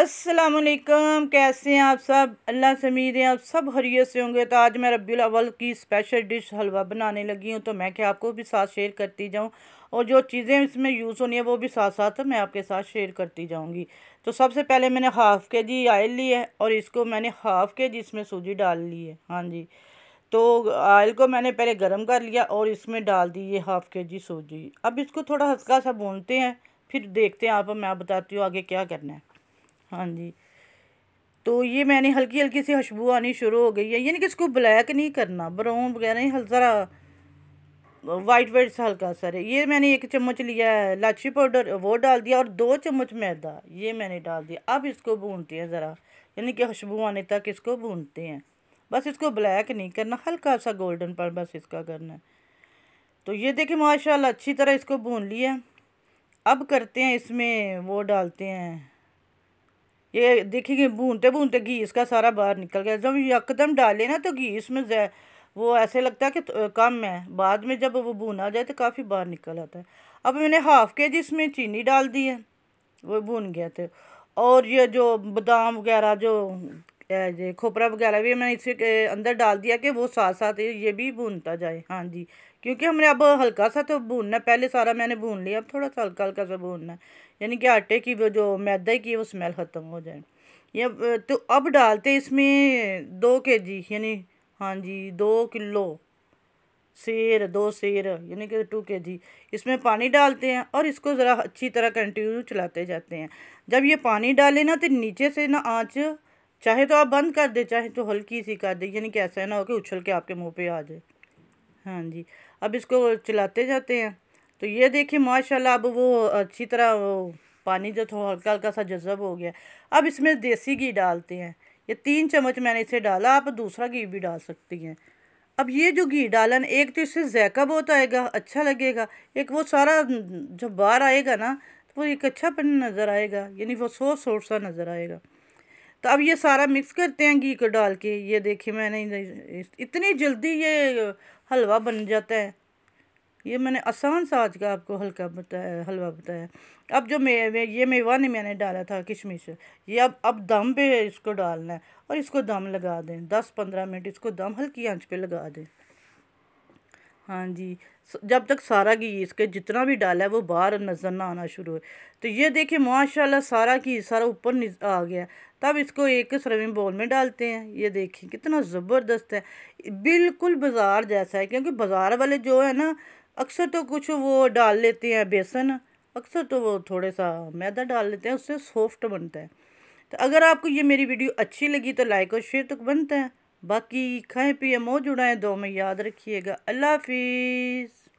असलकम कैसे हैं आप सब अल्लाह से उम्मीद है आप सब हरीत से होंगे तो आज मैं रबी अव्वल की स्पेशल डिश हलवा बनाने लगी हूँ तो मैं क्या आपको भी साथ शेयर करती जाऊँ और जो चीज़ें इसमें यूज़ होनी है वो भी साथ साथ मैं आपके साथ शेयर करती जाऊँगी तो सबसे पहले मैंने हाफ़ के जी आयल ली है और इसको मैंने हाफ़ के जी इसमें सूजी डाल ली है हाँ जी तो आयल को मैंने पहले गर्म कर लिया और इसमें डाल दी ये हाफ़ के जी सूजी अब इसको थोड़ा हल्का सा भूनते हैं फिर देखते हैं आप मैं बताती हूँ आगे क्या करना है हाँ जी तो ये मैंने हल्की हल्की सी खुशबू आनी शुरू हो गई है यानी कि इसको ब्लैक नहीं करना ब्राउन वगैरह नहीं हल्का वाइट वाइट सा हल्का सर ये मैंने एक चम्मच लिया है लाची पाउडर वो डाल दिया और दो चम्मच मैदा ये मैंने डाल दिया अब इसको भूनते हैं ज़रा यानी कि खुशबू आने तक इसको भूनते हैं बस इसको ब्लैक नहीं करना हल्का सा गोल्डन पर बस इसका करना है तो ये देखिए माशाल्लाह अच्छी तरह इसको भून लिया अब करते हैं इसमें वो डालते हैं ये देखिए भूनते भूनते घी इसका सारा बाहर निकल गया जब यकदम डालें ना तो घी इसमें वो ऐसे लगता है कि तो कम है बाद में जब वो भूना जाए तो काफ़ी बाहर निकल आता है अब मैंने हाफ़ के जी इसमें चीनी डाल दी है वो भून गया थे और ये जो बादाम वगैरह जो खोपरा वगैरह भी मैंने इसे अंदर डाल दिया कि वो साथ साथ ये भी भूनता जाए हाँ जी क्योंकि हमने अब हल्का सा तो भूनना है पहले सारा मैंने भून लिया अब थोड़ा सा हल्का हल्का सा भूनना है यानी कि आटे की वो जो मैदा की वो स्मेल ख़त्म हो जाए ये तो अब डालते इसमें दो के जी यानी हाँ जी दो किलो शेर दो शेर यानी कि टू के जी इसमें पानी डालते हैं और इसको ज़रा अच्छी तरह कंटिन्यू चलाते जाते हैं जब ये पानी डाले ना तो नीचे से ना आँच चाहे तो आप बंद कर दे चाहे तो हल्की सी कर दे यानी कि ऐसा ना हो कि उछल के आपके मुंह पे आ जाए हाँ जी अब इसको चलाते जाते हैं तो ये देखिए माशाल्लाह अब वो अच्छी तरह वो पानी जो थोड़ा हल्का हल्का सा जज्ब हो गया अब इसमें देसी घी डालते हैं ये तीन चम्मच मैंने इसे डाला आप दूसरा घी भी डाल सकती हैं अब ये जो घी डाला ना एक तो इससे जैका बहुत आएगा अच्छा लगेगा एक वो सारा जब बाहर आएगा ना तो वो एक अच्छा पन नज़र आएगा यानी वो सोस सोट सा नज़र आएगा तो अब ये सारा मिक्स करते हैं घी को डाल के ये देखिए मैंने इतनी जल्दी ये हलवा बन जाता है ये मैंने आसान सा आज का आपको हल्का बताया हलवा बताया अब जो मे ये मेवा ने मैंने डाला था किशमिश ये अब अब दम पे इसको डालना है और इसको दम लगा दें दस पंद्रह मिनट इसको दम हल्की आंच पे लगा दें हाँ जी जब तक सारा की इसके जितना भी डाला है वो बाहर नज़र ना आना शुरू हो तो ये देखिए माशाल्लाह सारा की सारा ऊपर आ गया तब इसको एक सर्विंग बोल में डालते हैं ये देखिए कितना ज़बरदस्त है बिल्कुल बाज़ार जैसा है क्योंकि बाज़ार वाले जो है ना अक्सर तो कुछ वो डाल लेते हैं बेसन अक्सर तो वो थोड़े सा मैदा डाल लेते हैं उससे सॉफ्ट बनता है तो अगर आपको ये मेरी वीडियो अच्छी लगी तो लाइक और शेयर तो बनता है बाकी खाएँ पिए मौज उड़ाएँ दो में याद रखिएगा अल्लाह हाफिज़